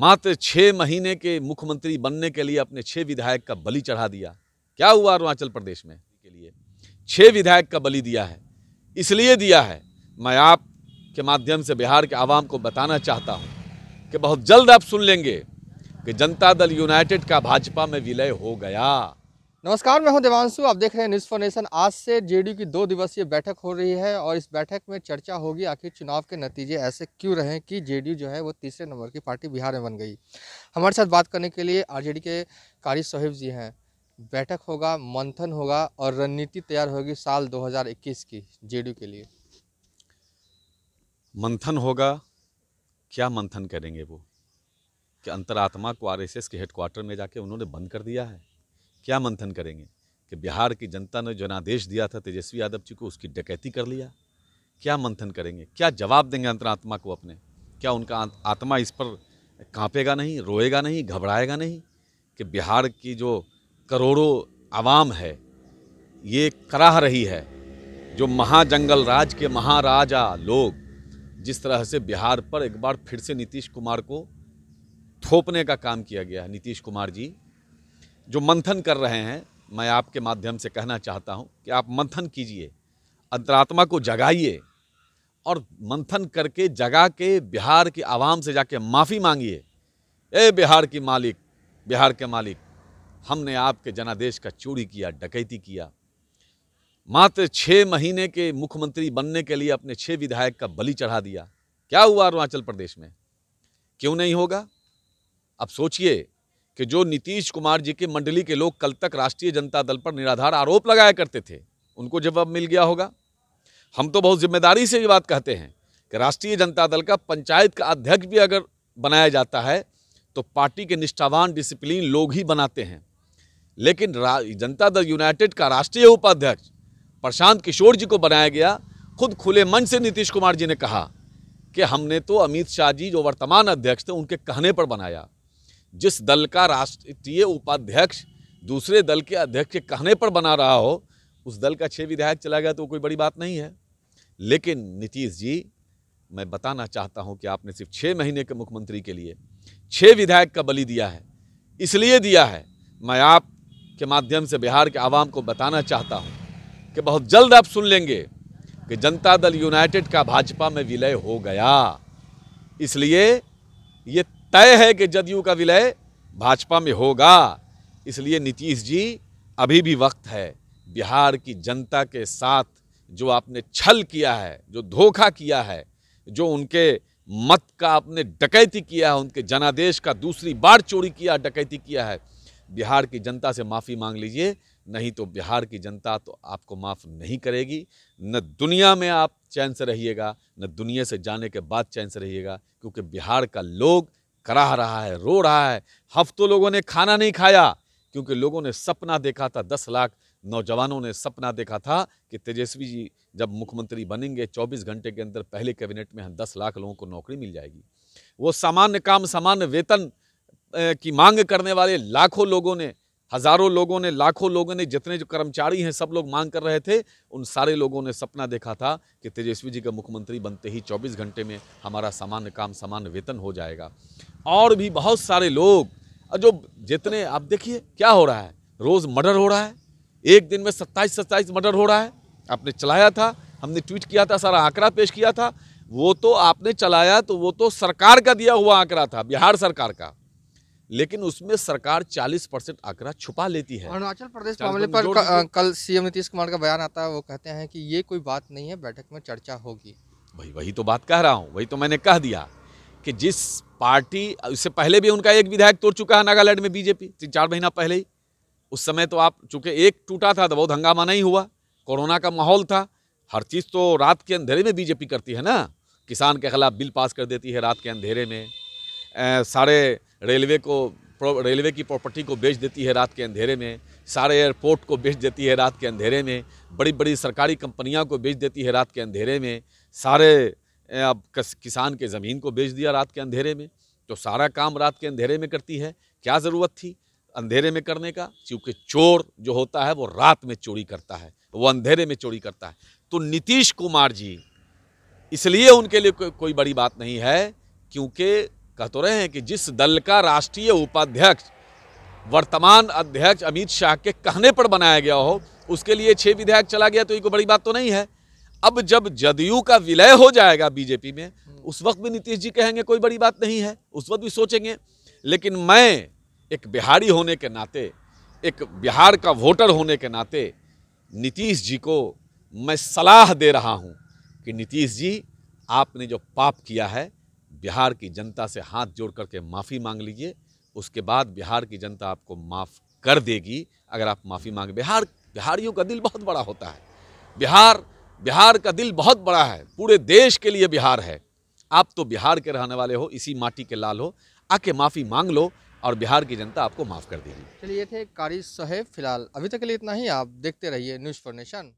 मात्र छः महीने के मुख्यमंत्री बनने के लिए अपने छः विधायक का बलि चढ़ा दिया क्या हुआ अरुणाचल प्रदेश में के लिए छः विधायक का बलि दिया है इसलिए दिया है मैं आप के माध्यम से बिहार के आवाम को बताना चाहता हूँ कि बहुत जल्द आप सुन लेंगे कि जनता दल यूनाइटेड का भाजपा में विलय हो गया नमस्कार मैं हूं देवांशु आप देख रहे हैं न्यूज़ फॉर नेशन आज से जेडीयू की दो दिवसीय बैठक हो रही है और इस बैठक में चर्चा होगी आखिर चुनाव के नतीजे ऐसे क्यों रहे कि जेडीयू जो है वो तीसरे नंबर की पार्टी बिहार में बन गई हमारे साथ बात करने के लिए आरजेडी के कारी सोहेब जी हैं बैठक होगा मंथन होगा और रणनीति तैयार होगी साल दो की जे के लिए मंथन होगा क्या मंथन करेंगे वो कि अंतरात्मा को आर के हेडक्वार्टर में जाके उन्होंने बंद कर दिया है क्या मंथन करेंगे कि बिहार की जनता ने जनादेश दिया था तेजस्वी यादव जी को उसकी डकैती कर लिया क्या मंथन करेंगे क्या जवाब देंगे अंतरात्मा को अपने क्या उनका आत्मा इस पर कांपेगा नहीं रोएगा नहीं घबराएगा नहीं कि बिहार की जो करोड़ों आवाम है ये कराह रही है जो महाजंगल राज के महाराजा लोग जिस तरह से बिहार पर एक बार फिर से नीतीश कुमार को थोपने का काम किया गया है नीतीश कुमार जी जो मंथन कर रहे हैं मैं आपके माध्यम से कहना चाहता हूं कि आप मंथन कीजिए अंतरात्मा को जगाइए और मंथन करके जगा के बिहार की आवाम से जाके माफ़ी मांगिए ए बिहार की मालिक बिहार के मालिक हमने आपके जनादेश का चोरी किया डकैती किया मात्र छः महीने के मुख्यमंत्री बनने के लिए अपने छः विधायक का बलि चढ़ा दिया क्या हुआ अरुणाचल प्रदेश में क्यों नहीं होगा अब सोचिए कि जो नीतीश कुमार जी के मंडली के लोग कल तक राष्ट्रीय जनता दल पर निराधार आरोप लगाया करते थे उनको जवाब मिल गया होगा हम तो बहुत जिम्मेदारी से ये बात कहते हैं कि राष्ट्रीय जनता दल का पंचायत का अध्यक्ष भी अगर बनाया जाता है तो पार्टी के निष्ठावान डिसिप्लिन लोग ही बनाते हैं लेकिन जनता दल यूनाइटेड का राष्ट्रीय उपाध्यक्ष प्रशांत किशोर जी को बनाया गया खुद खुले मन से नीतीश कुमार जी ने कहा कि हमने तो अमित शाह जी जो वर्तमान अध्यक्ष थे उनके कहने पर बनाया जिस दल का राष्ट्रीय उपाध्यक्ष दूसरे दल के अध्यक्ष के कहने पर बना रहा हो उस दल का छः विधायक चला गया तो कोई बड़ी बात नहीं है लेकिन नीतीश जी मैं बताना चाहता हूं कि आपने सिर्फ छः महीने के मुख्यमंत्री के लिए छः विधायक का बलि दिया है इसलिए दिया है मैं आप के माध्यम से बिहार के आवाम को बताना चाहता हूं कि बहुत जल्द आप सुन लेंगे कि जनता दल यूनाइटेड का भाजपा में विलय हो गया इसलिए ये तय है कि जदयू का विलय भाजपा में होगा इसलिए नीतीश जी अभी भी वक्त है बिहार की जनता के साथ जो आपने छल किया है जो धोखा किया है जो उनके मत का आपने डकैती किया है उनके जनादेश का दूसरी बार चोरी किया डकैती किया है बिहार की जनता से माफ़ी मांग लीजिए नहीं तो बिहार की जनता तो आपको माफ़ नहीं करेगी न दुनिया में आप चैन से रहिएगा न दुनिया से जाने के बाद चैन से रहिएगा क्योंकि बिहार का लोग कराह रहा है रो रहा है हफ्तों लोगों ने खाना नहीं खाया क्योंकि लोगों ने सपना देखा था दस लाख नौजवानों ने सपना देखा था कि तेजस्वी जी जब मुख्यमंत्री बनेंगे 24 घंटे के अंदर पहले कैबिनेट में हम 10 लाख लोगों को नौकरी मिल जाएगी वो सामान्य काम सामान्य वेतन की मांग करने वाले लाखों लोगों ने हज़ारों लोगों ने लाखों लोगों ने जितने जो कर्मचारी हैं सब लोग मांग कर रहे थे उन सारे लोगों ने सपना देखा था कि तेजस्वी जी का मुख्यमंत्री बनते ही 24 घंटे में हमारा सामान्य काम सामान्य वेतन हो जाएगा और भी बहुत सारे लोग जो जितने आप देखिए क्या हो रहा है रोज़ मर्डर हो रहा है एक दिन में सत्ताईस सत्ताईस मर्डर हो रहा है आपने चलाया था हमने ट्वीट किया था सारा आंकड़ा पेश किया था वो तो आपने चलाया तो वो तो सरकार का दिया हुआ आंकड़ा था बिहार सरकार का लेकिन उसमें सरकार 40 परसेंट आंकड़ा छुपा लेती है अरुणाचल प्रदेश मामले पर कल सीएम नीतीश कुमार का बयान आता है वो कहते हैं कि ये कोई बात नहीं है बैठक में चर्चा होगी भाई वही तो बात कह रहा हूँ वही तो मैंने कह दिया कि जिस पार्टी इससे पहले भी उनका एक विधायक तोड़ चुका है नागालैंड में बीजेपी तीन चार महीना पहले ही उस समय तो आप चूंकि एक टूटा था तो बहुत हंगामा नहीं हुआ कोरोना का माहौल था हर चीज़ तो रात के अंधेरे में बीजेपी करती है ना किसान के खिलाफ बिल पास कर देती है रात के अंधेरे में सारे रेलवे को रेलवे की प्रॉपर्टी को बेच देती है रात के अंधेरे में सारे एयरपोर्ट को बेच देती है रात के अंधेरे में बड़ी बड़ी सरकारी कंपनियां को बेच देती है रात के अंधेरे में सारे अब किसान के ज़मीन को बेच दिया रात के अंधेरे में तो सारा काम रात के अंधेरे में करती है क्या ज़रूरत थी अंधेरे में करने का क्योंकि चोर जो होता है वो रात में चोरी करता है वो अंधेरे में चोरी करता है तो नीतीश कुमार जी इसलिए उनके लिए को, कोई बड़ी बात नहीं है क्योंकि कह तो रहे हैं कि जिस दल का राष्ट्रीय उपाध्यक्ष वर्तमान अध्यक्ष अमित शाह के कहने पर बनाया गया हो उसके लिए छह विधायक चला गया तो ये कोई बड़ी बात तो नहीं है अब जब जदयू का विलय हो जाएगा बीजेपी में उस वक्त भी नीतीश जी कहेंगे कोई बड़ी बात नहीं है उस वक्त भी सोचेंगे लेकिन मैं एक बिहारी होने के नाते एक बिहार का वोटर होने के नाते नीतीश जी को मैं सलाह दे रहा हूँ कि नीतीश जी आपने जो पाप किया है बिहार की जनता से हाथ जोड़ करके माफ़ी मांग लीजिए उसके बाद बिहार की जनता आपको माफ़ कर देगी अगर आप माफ़ी मांग बिहार बिहारियों का दिल बहुत बड़ा होता है बिहार बिहार का दिल बहुत बड़ा है पूरे देश के लिए बिहार है आप तो बिहार के रहने वाले हो इसी माटी के लाल हो आके माफ़ी मांग लो और बिहार की जनता आपको माफ़ कर देगी चलिए थे कारी साहेब फिलहाल अभी तक के लिए इतना ही आप देखते रहिए न्यूज़ फॉर नेशन